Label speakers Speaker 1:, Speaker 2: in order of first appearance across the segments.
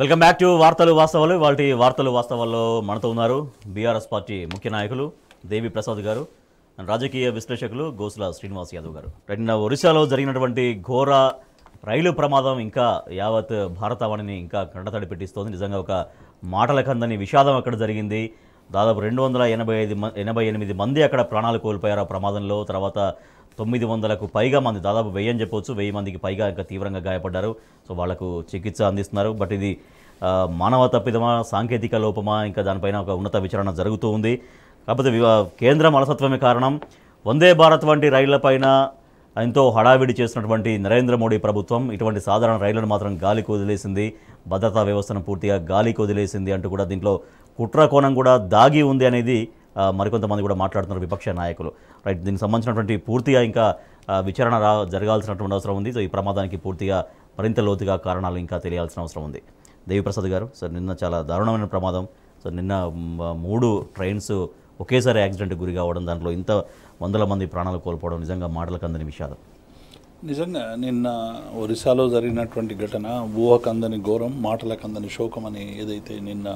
Speaker 1: Welcome back to వార్తలు వాస్తవాలు వాళ్ళ వార్తలు వాస్తవాల్లో మనతో ఉన్నారు బీఆర్ఎస్ పార్టీ ముఖ్య నాయకులు దేవి ప్రసాద్ గారు రాజకీయ విశ్లేషకులు గోసుల శ్రీనివాస్ యాదవ్ గారు నిన్న ఒరిస్సాలో జరిగినటువంటి ఘోర రైలు ప్రమాదం ఇంకా యావత్ భారతవాణిని ఇంకా కండతడి పెట్టిస్తోంది నిజంగా ఒక మాటల కందని విషాదం అక్కడ జరిగింది దాదాపు రెండు వందల ఎనభై ఐదు ఎనభై ఎనిమిది మంది అక్కడ ప్రాణాలు కోల్పోయారు ఆ ప్రమాదంలో తర్వాత తొమ్మిది వందలకు పైగా మంది దాదాపు వెయ్యి అని చెప్పవచ్చు వెయ్యి మందికి పైగా ఇంకా తీవ్రంగా గాయపడ్డారు సో వాళ్లకు చికిత్స అందిస్తున్నారు బట్ ఇది మానవ తప్పిదమా సాంకేతిక లోపమా ఇంకా దానిపైన ఒక ఉన్నత విచారణ జరుగుతూ ఉంది కాకపోతే కేంద్రం అలసత్వమే కారణం వందే భారత్ వంటి రైళ్లపైన ఎంతో హడావిడి చేసినటువంటి నరేంద్ర మోడీ ప్రభుత్వం ఇటువంటి సాధారణ రైళ్లను మాత్రం గాలికి వదిలేసింది భద్రతా వ్యవస్థను పూర్తిగా గాలికి వదిలేసింది అంటూ కూడా దీంట్లో కుట్ర కోణం కూడా దాగి ఉంది అనేది మరికొంతమంది కూడా మాట్లాడుతున్నారు విపక్ష నాయకులు రైట్ దీనికి సంబంధించినటువంటి పూర్తిగా ఇంకా విచారణ రా జరగాల్సినటువంటి అవసరం ఉంది సో ఈ ప్రమాదానికి పూర్తిగా మరింత లోతుగా కారణాలు ఇంకా తెలియాల్సిన అవసరం ఉంది దేవిప్రసాద్ గారు సార్ నిన్న చాలా దారుణమైన ప్రమాదం సో నిన్న మూడు ట్రైన్స్ ఒకేసారి యాక్సిడెంట్ గురి కావడం దాంట్లో ఇంత వందల మంది ప్రాణాలు కోల్పోవడం నిజంగా మాటలకు అందని విషాదం
Speaker 2: నిజంగా నిన్న ఒరిస్సాలో జరిగినటువంటి ఘటన ఊహకందని ఘోరం మాటలకందని శోకం అని ఏదైతే నిన్న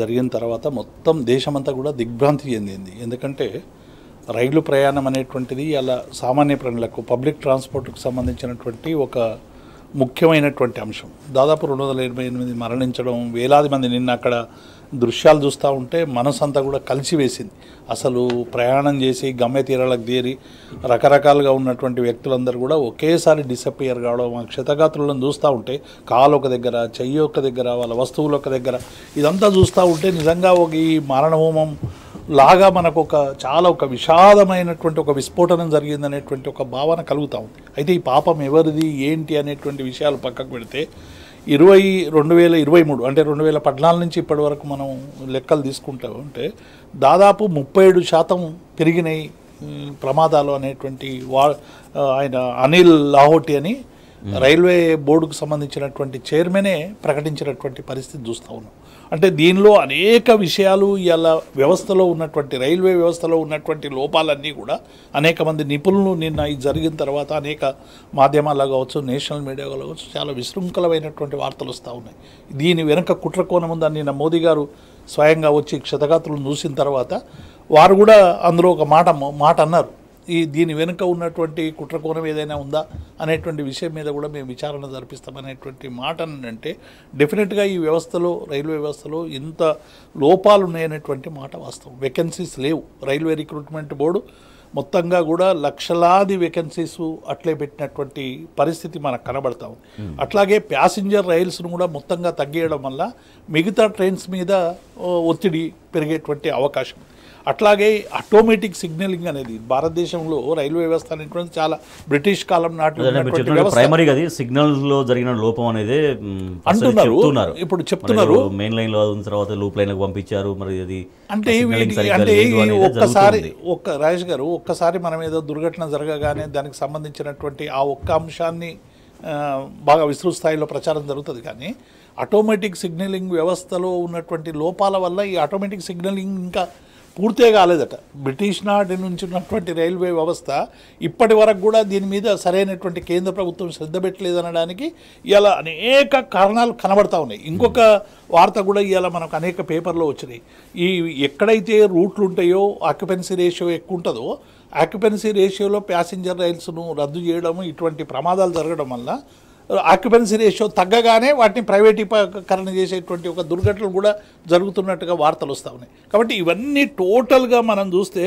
Speaker 2: జరిగిన తర్వాత మొత్తం దేశమంతా కూడా దిగ్భ్రాంతి చెందింది ఎందుకంటే రైలు ప్రయాణం అనేటువంటిది అలా సామాన్య ప్రజలకు పబ్లిక్ ట్రాన్స్పోర్ట్కు సంబంధించినటువంటి ఒక ముఖ్యమైనటువంటి అంశం దాదాపు రెండు వందల ఎనభై ఎనిమిది మరణించడం వేలాది మంది నిన్న అక్కడ దృశ్యాలు చూస్తూ ఉంటే అంతా కూడా కలిసి వేసింది అసలు ప్రయాణం చేసి గమ్య తీరాలకు తీరి రకరకాలుగా ఉన్నటువంటి వ్యక్తులందరూ కూడా ఒకేసారి డిసప్పియర్ కావడం క్షతగాత్రులను చూస్తూ ఉంటే కాలు ఒక దగ్గర చెయ్యి ఒక దగ్గర వాళ్ళ వస్తువులు ఒక దగ్గర ఇదంతా చూస్తూ ఉంటే నిజంగా ఒక ఈ మరణహోమం లాగా మనకు ఒక చాలా ఒక విషాదమైనటువంటి ఒక విస్ఫోటనం జరిగిందనేటువంటి ఒక భావన కలుగుతూ ఉంది అయితే ఈ పాపం ఎవరిది ఏంటి అనేటువంటి విషయాలు పక్కకు పెడితే ఇరవై రెండు వేల ఇరవై మూడు అంటే రెండు వేల పద్నాలుగు నుంచి ఇప్పటి వరకు మనం లెక్కలు తీసుకుంటా ఉంటే దాదాపు ముప్పై ఏడు శాతం పెరిగినాయి ప్రమాదాలు అనేటువంటి వా ఆయన అనిల్ లాహోటి అని రైల్వే బోర్డుకు సంబంధించినటువంటి చైర్మనే ప్రకటించినటువంటి పరిస్థితి చూస్తూ ఉన్నాం అంటే దీనిలో అనేక విషయాలు ఇవాళ వ్యవస్థలో ఉన్నటువంటి రైల్వే వ్యవస్థలో ఉన్నటువంటి లోపాలన్నీ కూడా అనేక మంది నిపుణులు నిన్న ఇది జరిగిన తర్వాత అనేక మాధ్యమాలు కావచ్చు నేషనల్ మీడియాలో కావచ్చు చాలా విశృంఖలమైనటువంటి వార్తలు వస్తూ ఉన్నాయి దీని వెనుక కుట్రకోణం ఉందని నిన్న మోదీ గారు స్వయంగా వచ్చి క్షతగాత్రులను చూసిన తర్వాత వారు కూడా అందులో ఒక మాట మాట అన్నారు ఈ దీని వెనుక ఉన్నటువంటి కుట్రకోణం ఏదైనా ఉందా అనేటువంటి విషయం మీద కూడా మేము విచారణ జరిపిస్తామనేటువంటి మాట అంటే డెఫినెట్గా ఈ వ్యవస్థలో రైల్వే వ్యవస్థలో ఇంత లోపాలు ఉన్నాయనేటువంటి మాట వాస్తవం వేకెన్సీస్ లేవు రైల్వే రిక్రూట్మెంట్ బోర్డు మొత్తంగా కూడా లక్షలాది వేకెన్సీస్ అట్లే పెట్టినటువంటి పరిస్థితి మనకు కనబడతా ఉంది hmm. అట్లాగే ప్యాసింజర్ రైల్స్ను కూడా మొత్తంగా తగ్గేయడం వల్ల మిగతా ట్రైన్స్ మీద ఒత్తిడి పెరిగేటువంటి అవకాశం అట్లాగే ఆటోమేటిక్ సిగ్నలింగ్ అనేది భారతదేశంలో రైల్వే వ్యవస్థ
Speaker 1: అనేటువంటి చాలా బ్రిటిష్ కాలం నాటి సిగ్నల్ లో జరిగిన లోపం అనేది అంటున్నారు ఇప్పుడు చెప్తున్నారు మెయిన్ లైన్ లో తర్వాత లూప్ లైన్ పంపించారు మరి అది అంటే అంటే ఒక్కసారి
Speaker 2: ఒక్క రాజేష్ గారు ఒక్కసారి మనం ఏదో దుర్ఘటన జరగగానే దానికి సంబంధించినటువంటి ఆ ఒక్క అంశాన్ని బాగా విస్తృత స్థాయిలో ప్రచారం జరుగుతుంది కానీ ఆటోమేటిక్ సిగ్నలింగ్ వ్యవస్థలో ఉన్నటువంటి లోపాల వల్ల ఈ ఆటోమేటిక్ సిగ్నలింగ్ ఇంకా పూర్తే కాలేదట బ్రిటిష్ నాటి నుంచి ఉన్నటువంటి రైల్వే వ్యవస్థ ఇప్పటి వరకు కూడా దీని మీద సరైనటువంటి కేంద్ర ప్రభుత్వం శ్రద్ధ పెట్టలేదనడానికి ఇలా అనేక కారణాలు కనబడతా ఉన్నాయి ఇంకొక వార్త కూడా ఇలా మనకు అనేక పేపర్లో వచ్చినాయి ఈ ఎక్కడైతే రూట్లు ఉంటాయో ఆక్యుపెన్సీ రేషియో ఎక్కువ ఉంటుందో ఆక్యుపెన్సీ రేషియోలో ప్యాసింజర్ రైల్స్ను రద్దు చేయడం ఇటువంటి ప్రమాదాలు జరగడం వల్ల ఆక్యుపెన్సీ రేషియో తగ్గగానే వాటిని ప్రైవేటీకరణ చేసేటువంటి ఒక దుర్ఘటనలు కూడా జరుగుతున్నట్టుగా వార్తలు వస్తూ ఉన్నాయి కాబట్టి ఇవన్నీ టోటల్గా మనం చూస్తే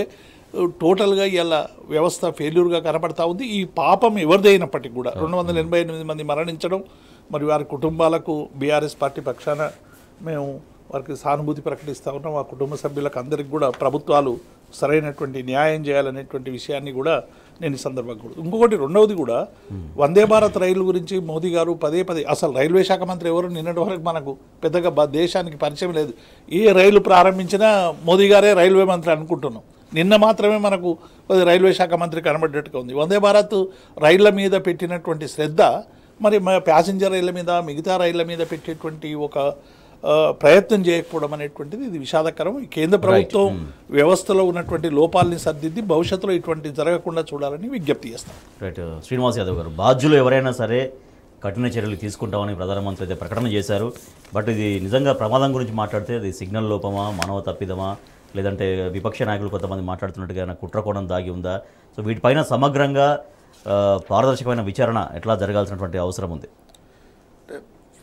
Speaker 2: టోటల్గా ఇలా వ్యవస్థ ఫెయిల్యూర్గా కనబడతా ఉంది ఈ పాపం ఎవరిదైనప్పటికీ కూడా hmm. రెండు వందల ఎనభై ఎనిమిది మంది మరణించడం మరి వారి కుటుంబాలకు బీఆర్ఎస్ పార్టీ పక్షాన మేము వారికి సానుభూతి ప్రకటిస్తూ ఉన్నాం ఆ కుటుంబ సభ్యులకు అందరికి కూడా ప్రభుత్వాలు సరైనటువంటి న్యాయం చేయాలనేటువంటి విషయాన్ని కూడా నేను ఈ సందర్భంగా కూడా ఇంకొకటి రెండవది కూడా వందే భారత్ రైలు గురించి మోదీ గారు పదే పదే అసలు రైల్వే శాఖ మంత్రి ఎవరు నిన్నటి వరకు మనకు పెద్దగా దేశానికి పరిచయం లేదు ఏ రైలు ప్రారంభించినా మోదీ గారే రైల్వే మంత్రి అనుకుంటున్నాం నిన్న మాత్రమే మనకు రైల్వే శాఖ మంత్రి కనబడ్డట్టుగా ఉంది వందే భారత్ రైళ్ల మీద పెట్టినటువంటి శ్రద్ధ మరి ప్యాసింజర్ రైళ్ల మీద మిగతా రైళ్ల మీద పెట్టేటువంటి ఒక ప్రయత్నం చేయకపోవడం అనేటువంటిది ఇది విషాదకరం కేంద్ర ప్రభుత్వం hmm. వ్యవస్థలో ఉన్నటువంటి లోపాలని సర్దిద్ది భవిష్యత్తులో ఇటువంటి జరగకుండా చూడాలని
Speaker 1: విజ్ఞప్తి చేస్తాం రైట్ శ్రీనివాస్ యాదవ్ గారు బాధ్యులు ఎవరైనా సరే కఠిన చర్యలు తీసుకుంటామని ప్రధానమంత్రి అయితే ప్రకటన చేశారు బట్ ఇది నిజంగా ప్రమాదం గురించి మాట్లాడితే అది సిగ్నల్ లోపమా మానవ తప్పిదమా లేదంటే విపక్ష నాయకులు కొంతమంది మాట్లాడుతున్నట్టుగా కుట్రకోణం దాగి ఉందా సో వీటిపైన సమగ్రంగా పారదర్శకమైన విచారణ ఎట్లా జరగాల్సినటువంటి అవసరం ఉంది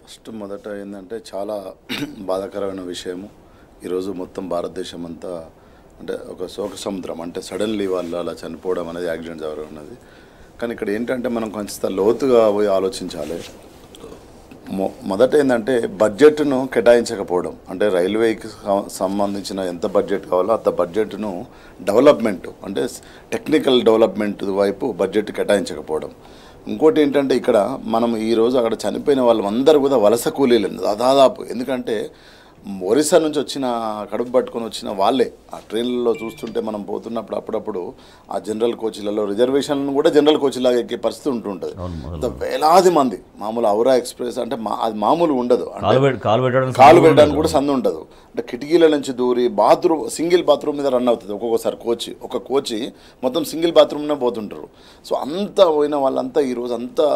Speaker 3: ఫస్ట్ మొదట ఏంటంటే చాలా బాధాకరమైన విషయము ఈరోజు మొత్తం భారతదేశం అంతా అంటే ఒక శోక సముద్రం అంటే సడన్లీ వాళ్ళు అలా చనిపోవడం అనేది యాక్సిడెంట్ జరగడం అనేది కానీ ఇక్కడ ఏంటంటే మనం కొంచెం లోతుగా పోయి ఆలోచించాలి మొదట ఏంటంటే బడ్జెట్ను కేటాయించకపోవడం అంటే రైల్వేకి సంబంధించిన ఎంత బడ్జెట్ కావాలో అంత బడ్జెట్ను డెవలప్మెంట్ అంటే టెక్నికల్ డెవలప్మెంట్ వైపు బడ్జెట్ కేటాయించకపోవడం ఇంకోటి ఏంటంటే ఇక్కడ మనం ఈరోజు అక్కడ చనిపోయిన వాళ్ళందరూ కూడా వలస కూలీలు దాదాపు ఎందుకంటే ఒరిస్సా నుంచి వచ్చిన కడుపు పట్టుకొని వచ్చిన వాళ్ళే ఆ ట్రైన్లలో చూస్తుంటే మనం పోతున్నప్పుడు అప్పుడప్పుడు ఆ జనరల్ కోచ్లలో రిజర్వేషన్లను కూడా జనరల్ కోచ్లాగా ఎక్కే పరిస్థితి
Speaker 1: ఉంటుంటుంది
Speaker 3: వేలాది మంది మామూలు ఔరా ఎక్స్ప్రెస్ అంటే మా అది మామూలు ఉండదు
Speaker 1: కాలు పెట్టడానికి కూడా
Speaker 3: సందు ఉండదు అంటే కిటికీల నుంచి దూరి బాత్రూమ్ సింగిల్ బాత్రూమ్ మీద రన్ అవుతుంది ఒక్కొక్కసారి కోచ్ ఒక కోచ్ మొత్తం సింగిల్ బాత్రూమ్నే పోతుంటారు సో అంతా పోయిన వాళ్ళంతా ఈరోజు అంతా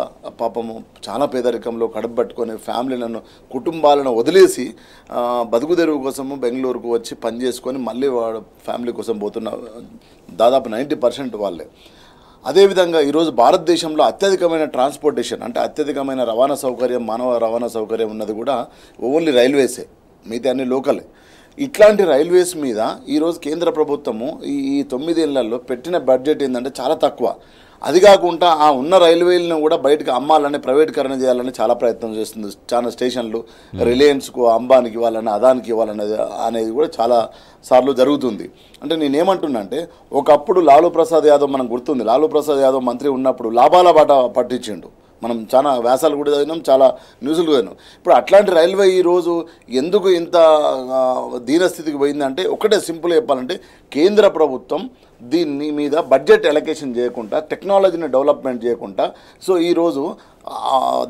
Speaker 3: పాపము చాలా పేదరికంలో కడుపు పట్టుకొని ఫ్యామిలీలను కుటుంబాలను వదిలేసి బతుకు తెరువు కోసము బెంగళూరుకు వచ్చి పని చేసుకొని మళ్ళీ వాడు ఫ్యామిలీ కోసం పోతున్న దాదాపు నైంటీ పర్సెంట్ వాళ్ళే అదేవిధంగా ఈరోజు భారతదేశంలో అత్యధికమైన ట్రాన్స్పోర్టేషన్ అంటే అత్యధికమైన రవాణా సౌకర్యం మానవ రవాణా సౌకర్యం ఉన్నది కూడా ఓన్లీ రైల్వేసే మిగతా అన్ని లోకలే ఇట్లాంటి రైల్వేస్ మీద ఈరోజు కేంద్ర ప్రభుత్వము ఈ తొమ్మిదేళ్లలో పెట్టిన బడ్జెట్ ఏంటంటే చాలా తక్కువ అది కాకుండా ఆ ఉన్న రైల్వేలను కూడా బయటకు అమ్మాలని ప్రైవేటీకరణ చేయాలని చాలా ప్రయత్నం చేస్తుంది చాలా స్టేషన్లు hmm. రిలయన్స్కు అంబానికి ఇవ్వాలని అదానికి ఇవ్వాలనేది అనేది కూడా చాలా సార్లు జరుగుతుంది అంటే నేనేమంటున్నా అంటే ఒకప్పుడు లాలూ ప్రసాద్ యాదవ్ మనం గుర్తుంది లాలూ ప్రసాద్ యాదవ్ మంత్రి ఉన్నప్పుడు లాభాల బాట పట్టించిండు మనం చాలా వ్యాసాలు కూడా చదివినాం చాలా న్యూస్లు చదివినాం ఇప్పుడు అట్లాంటి రైల్వే ఈరోజు ఎందుకు ఇంత దీనస్థితికి పోయిందంటే ఒకటే సింపుల్ చెప్పాలంటే కేంద్ర ప్రభుత్వం దీన్ని మీద బడ్జెట్ ఎలకేషన్ చేయకుండా టెక్నాలజీని డెవలప్మెంట్ చేయకుండా సో ఈరోజు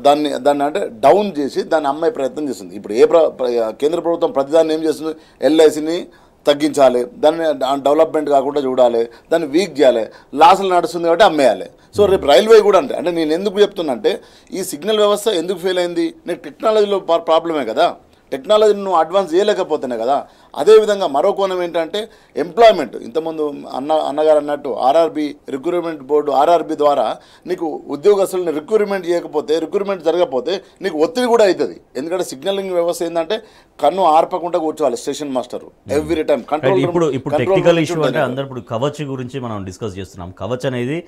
Speaker 3: దాన్ని దాన్ని అంటే డౌన్ చేసి దాన్ని అమ్మే ప్రయత్నం చేస్తుంది ఇప్పుడు ఏ కేంద్ర ప్రభుత్వం ప్రతిదాన్ని ఏం చేస్తుంది ఎల్ఐసిని తగ్గించాలి దాన్ని డెవలప్మెంట్ కాకుండా చూడాలి దాన్ని వీక్ చేయాలి లాసులు నడుస్తుంది కాబట్టి అమ్మేయాలి సో రేపు రైల్వే కూడా అంటే అంటే నేను ఎందుకు చెప్తున్నా అంటే ఈ సిగ్నల్ వ్యవస్థ ఎందుకు ఫెయిల్ అయింది నేను టెక్నాలజీలో ప్రాబ్లమే కదా టెక్నాలజీని నువ్వు అడ్వాన్స్ చేయలేకపోతున్నాయి కదా అదేవిధంగా మరో కోణం ఏంటంటే ఎంప్లాయ్మెంట్ ఇంతకుముందు అన్న అన్నగారు అన్నట్టు ఆర్ఆర్బి రిక్రూట్మెంట్ బోర్డు ఆర్ఆర్బి ద్వారా నీకు ఉద్యోగస్తులను రిక్రూట్మెంట్ చేయకపోతే రిక్రూట్మెంట్ జరగకపోతే నీకు ఒత్తిడి కూడా అవుతుంది ఎందుకంటే సిగ్నలింగ్ వ్యవస్థ ఏంటంటే కన్ను ఆర్పకుండా కూర్చోవాలి station master every time control ఇప్పుడు ఇప్పుడు టెక్నికల్ ఇష్యూ అంటే అందరూ
Speaker 1: ఇప్పుడు కవచ్ గురించి మనం డిస్కస్ చేస్తున్నాం కవచ్ అనేది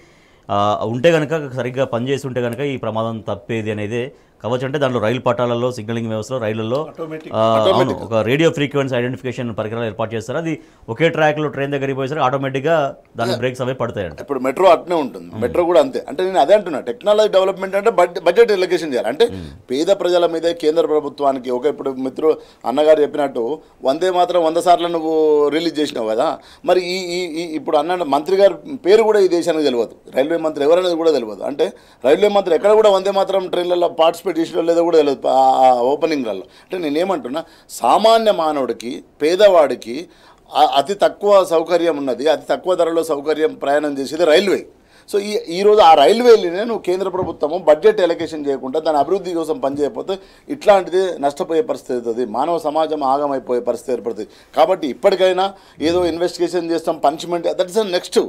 Speaker 1: ఉంటే కనుక సరిగ్గా పనిచేసి ఉంటే కనుక ఈ ప్రమాదం తప్పేది అనేది కవచ్ అంటే దాంట్లో రైలు పట్టాలలో సిగ్నలింగ్ వ్యవస్థలో రైళ్లలో అవును ఒక రేడియో ఫ్రీక్వెన్సీ ఐడెంటిఫికేషన్ పరికరాలు ఏర్పాటు చేస్తారు అది ఒకే ట్రాక్లో ట్రైన్ దగ్గరికి పోయేసరికి ఆటోమేటిక్గా దాని బ్రేక్స్ అవి పడతాయండి
Speaker 3: ఇప్పుడు మెట్రో అట్నే ఉంటుంది మెట్రో hmm. కూడా అంతే అంటే నేను అదే అంటున్నా టెక్నాలజీ డెవలప్మెంట్ అంటే బడ్జెట్ ఎలొకేషన్ చేయాలి అంటే hmm. పేద ప్రజల మీద కేంద్ర ప్రభుత్వానికి ఒక ఇప్పుడు మిత్రు అన్నగారు చెప్పినట్టు వందే మాత్రం వంద సార్లు నువ్వు రిలీజ్ చేసినావు కదా మరి ఈ ఈ ఇప్పుడు అన్న మంత్రి గారి పేరు కూడా ఈ దేశానికి తెలియదు రైల్వే మంత్రి ఎవరనేది కూడా తెలియదు అంటే రైల్వే మంత్రి ఎక్కడ కూడా వందే మాత్రం ట్రైన్లలో పార్టిసిపేట్ పార్టిసిపేట్ లేదో కూడా తెలియదు ఆ ఓపెనింగ్లలో అంటే నేనేమంటున్నా సామాన్య మానవుడికి పేదవాడికి అతి తక్కువ సౌకర్యం ఉన్నది అతి తక్కువ ధరలో సౌకర్యం ప్రయాణం చేసేది రైల్వే సో ఈ ఈరోజు ఆ రైల్వేలీనే నువ్వు కేంద్ర ప్రభుత్వము బడ్జెట్ ఎలకేషన్ చేయకుండా దాని అభివృద్ధి కోసం పనిచేయకపోతే ఇట్లాంటిది నష్టపోయే పరిస్థితి అవుతుంది మానవ సమాజం ఆగమైపోయే పరిస్థితి ఏర్పడుతుంది కాబట్టి ఇప్పటికైనా ఏదో ఇన్వెస్టిగేషన్ చేస్తాం పనిష్మెంట్ దట్ ఇస్ నెక్స్ట్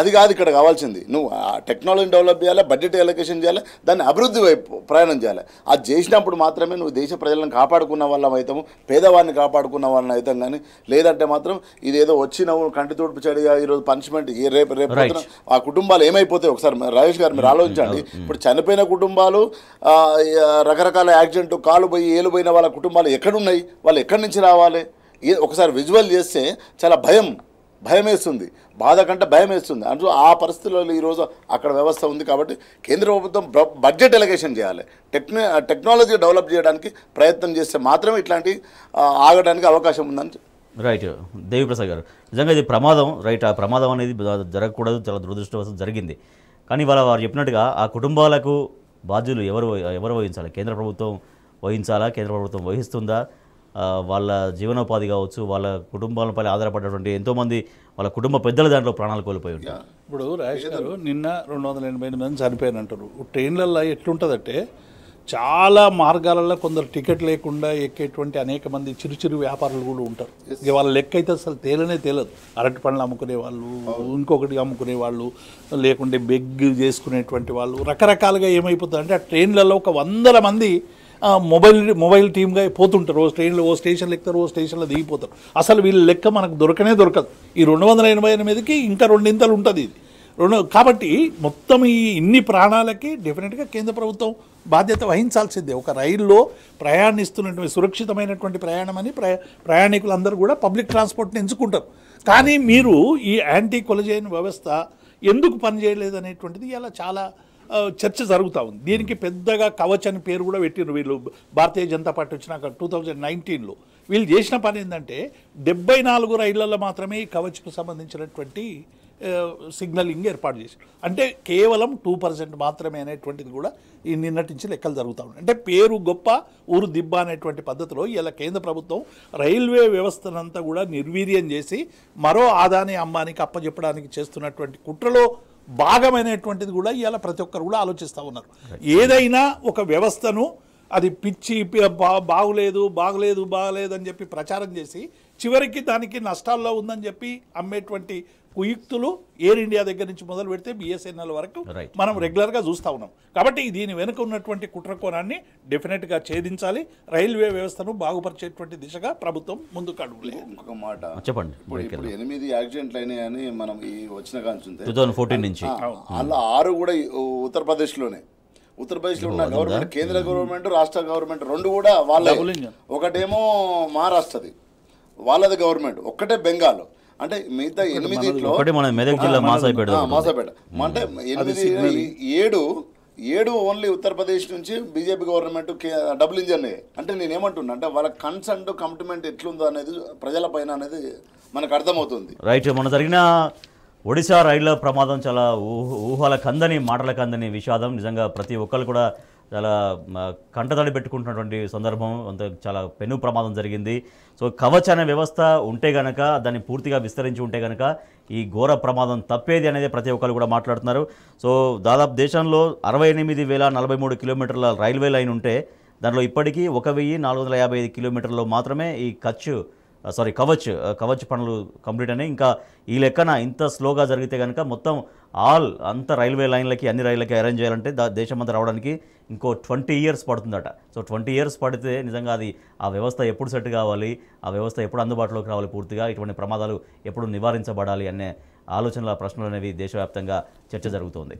Speaker 3: అది కాదు ఇక్కడ కావాల్సింది నువ్వు ఆ టెక్నాలజీని డెవలప్ చేయాలి బడ్జెట్ ఎలకేషన్ చేయాలి దాన్ని అభివృద్ధి వైపు ప్రయాణం చేయాలి అది చేసినప్పుడు మాత్రమే నువ్వు దేశ ప్రజలను కాపాడుకున్న వాళ్ళం అవుతాము పేదవాడిని కాపాడుకున్న వాళ్ళని అవుతాం కానీ లేదంటే మాత్రం ఇదేదో వచ్చిన కంటి చెడుగా చెడిగా ఈరోజు పనిష్మెంట్ రేపు రేపు ఆ కుటుంబాలు ఏమైనా ఏమైపోతాయి ఒకసారి రాజేష్ గారు మీరు ఆలోచించండి ఇప్పుడు చనిపోయిన కుటుంబాలు రకరకాల యాక్సిడెంట్ కాలు పోయి ఏలు పోయిన వాళ్ళ కుటుంబాలు ఎక్కడున్నాయి వాళ్ళు ఎక్కడి నుంచి రావాలి ఒకసారి విజువల్ చేస్తే చాలా భయం భయం వేస్తుంది బాధ కంటే భయం వేస్తుంది అంటూ ఆ పరిస్థితుల్లో ఈరోజు అక్కడ వ్యవస్థ ఉంది కాబట్టి కేంద్ర ప్రభుత్వం బడ్జెట్ ఎలగేషన్ చేయాలి టెక్న టెక్నాలజీ డెవలప్ చేయడానికి ప్రయత్నం చేస్తే మాత్రమే ఇట్లాంటి ఆగడానికి అవకాశం ఉందని
Speaker 1: రైట్ దేవిప్రసాద్ గారు నిజంగా ఇది ప్రమాదం రైట్ ఆ ప్రమాదం అనేది జరగకూడదు చాలా దురదృష్టవశం జరిగింది కానీ వాళ్ళ వారు చెప్పినట్టుగా ఆ కుటుంబాలకు బాధ్యులు ఎవరు ఎవరు వహించాలి కేంద్ర ప్రభుత్వం వహించాలా కేంద్ర ప్రభుత్వం వహిస్తుందా వాళ్ళ జీవనోపాధి కావచ్చు వాళ్ళ కుటుంబాలపై ఆధారపడినటువంటి ఎంతోమంది వాళ్ళ కుటుంబ పెద్దల దాంట్లో ప్రాణాలు కోల్పోయి ఉంటారు
Speaker 2: ఇప్పుడు రాజేష్ నిన్న రెండు వందల ఎనభై ఎనిమిది మంది చనిపోయినంటారు ట్రైన్లలో ఎట్లుంటుందంటే చాలా మార్గాలలో కొందరు టికెట్ లేకుండా ఎక్కేటువంటి అనేక మంది చిరుచిరు వ్యాపారులు కూడా ఉంటారు ఇక వాళ్ళ లెక్క అయితే అసలు తేలనే తేలదు అరటి పండ్లు అమ్ముకునే వాళ్ళు ఇంకొకటి అమ్ముకునే వాళ్ళు లేకుంటే బెగ్ చేసుకునేటువంటి వాళ్ళు రకరకాలుగా ఏమైపోతుంది అంటే ఆ ట్రైన్లలో ఒక వందల మంది మొబైల్ మొబైల్ టీమ్గా పోతుంటారు ఓ ట్రైన్లో ఓ స్టేషన్లో ఎక్కుతారు ఓ స్టేషన్లో దిగిపోతారు అసలు వీళ్ళ లెక్క మనకు దొరకనే దొరకదు ఈ రెండు వందల ఎనభై ఎనిమిదికి ఇంకా రెండింతలు ఉంటుంది ఇది రెండు కాబట్టి మొత్తం ఈ ఇన్ని ప్రాణాలకి డెఫినెట్గా కేంద్ర ప్రభుత్వం బాధ్యత వహించాల్సిందే ఒక రైల్లో ప్రయాణిస్తున్నటువంటి సురక్షితమైనటువంటి ప్రయాణం అని ప్రయాణికులందరూ కూడా పబ్లిక్ ట్రాన్స్పోర్ట్ని ఎంచుకుంటారు కానీ మీరు ఈ యాంటీ కొలజైన్ వ్యవస్థ ఎందుకు పనిచేయలేదు అనేటువంటిది ఇలా చాలా చర్చ జరుగుతూ ఉంది దీనికి పెద్దగా కవచ్ అని పేరు కూడా పెట్టిన వీళ్ళు భారతీయ జనతా పార్టీ వచ్చినాక టూ థౌజండ్ నైన్టీన్లో వీళ్ళు చేసిన పని ఏంటంటే డెబ్బై నాలుగు రైళ్లలో మాత్రమే ఈ కవచ్కు సంబంధించినటువంటి సిగ్నలింగ్ ఏర్పాటు చేశారు అంటే కేవలం టూ పర్సెంట్ మాత్రమే అనేటువంటిది కూడా ఈ నిన్నటి నుంచి లెక్కలు జరుగుతూ ఉన్నాయి అంటే పేరు గొప్ప ఊరు దిబ్బ అనేటువంటి పద్ధతిలో ఇలా కేంద్ర ప్రభుత్వం రైల్వే వ్యవస్థనంతా కూడా నిర్వీర్యం చేసి మరో ఆదాని అమ్మానికి అప్పజెప్పడానికి చేస్తున్నటువంటి కుట్రలో భాగమైనటువంటిది కూడా ఇలా ప్రతి ఒక్కరు కూడా ఆలోచిస్తూ ఉన్నారు ఏదైనా ఒక వ్యవస్థను అది పిచ్చి బాగులేదు బాగలేదు బాగలేదు అని చెప్పి ప్రచారం చేసి చివరికి దానికి నష్టాల్లో ఉందని చెప్పి అమ్మేటువంటి కుయుక్తులు ఎయిర్ ఇండియా దగ్గర నుంచి మొదలు పెడితే బిఎస్ఎన్ఎల్ వరకు మనం రెగ్యులర్గా చూస్తా ఉన్నాం కాబట్టి దీని వెనుక ఉన్నటువంటి కుట్రకోణాన్ని డెఫినెట్గా ఛేదించాలి రైల్వే వ్యవస్థను బాగుపరిచేటువంటి దిశగా ప్రభుత్వం ముందు కడుపులేదు మాట చెప్పండి
Speaker 1: ఇప్పుడు
Speaker 3: ఎనిమిది యాక్సిడెంట్లు అయినాయని మనం ఈ వచ్చిన కాంచుంది నుంచి అలా hmm. ఆరు కూడా ఉత్తరప్రదేశ్లోనే ఉత్తరప్రదేశ్లో ఉన్న గవర్నమెంట్ కేంద్ర hmm. గవర్నమెంట్ రాష్ట్ర గవర్నమెంట్ రెండు కూడా వాళ్ళ ఒకటేమో మహారాష్ట్రది వాళ్ళది గవర్నమెంట్ ఒక్కటే బెంగాల్ అంటే మిగతా ఎనిమిది మన మెదక్ జిల్లా మాసాయిపేట అంటే ఎనిమిది ఏడు ఏడు ఓన్లీ ఉత్తరప్రదేశ్ నుంచి బీజేపీ గవర్నమెంట్ డబుల్ ఇంజన్ అంటే నేను ఏమంటున్నా అంటే వాళ్ళ కన్సర్న్ కమిట్మెంట్ ఎట్లుందో అనేది ప్రజల పైన అనేది మనకు అర్థమవుతుంది
Speaker 1: రైట్ మన జరిగిన ఒడిశా రైళ్ల ప్రమాదం చాలా ఊహ ఊహల కందని మాటల కందని విషాదం నిజంగా ప్రతి ఒక్కరు కూడా చాలా కంటతడి పెట్టుకుంటున్నటువంటి సందర్భం అంత చాలా పెను ప్రమాదం జరిగింది సో కవచ్ అనే వ్యవస్థ ఉంటే గనక దాన్ని పూర్తిగా విస్తరించి ఉంటే గనక ఈ ఘోర ప్రమాదం తప్పేది అనేది ప్రతి ఒక్కరు కూడా మాట్లాడుతున్నారు సో దాదాపు దేశంలో అరవై ఎనిమిది వేల నలభై మూడు కిలోమీటర్ల రైల్వే లైన్ ఉంటే దానిలో ఇప్పటికీ ఒక వెయ్యి నాలుగు వందల యాభై ఐదు కిలోమీటర్లు మాత్రమే ఈ ఖర్చు సారీ కవచ్ కవచ్ పనులు కంప్లీట్ అయినాయి ఇంకా ఈ లెక్కన ఇంత స్లోగా జరిగితే కనుక మొత్తం ఆల్ అంత రైల్వే లైన్లకి అన్ని రైళ్ళకి అరేంజ్ చేయాలంటే దేశమంతా రావడానికి ఇంకో ట్వంటీ ఇయర్స్ పడుతుందట సో ట్వంటీ ఇయర్స్ పడితే నిజంగా అది ఆ వ్యవస్థ ఎప్పుడు సెట్ కావాలి ఆ వ్యవస్థ ఎప్పుడు అందుబాటులోకి రావాలి పూర్తిగా ఇటువంటి ప్రమాదాలు ఎప్పుడు నివారించబడాలి అనే ఆలోచనల ప్రశ్నలు అనేవి దేశవ్యాప్తంగా చర్చ జరుగుతోంది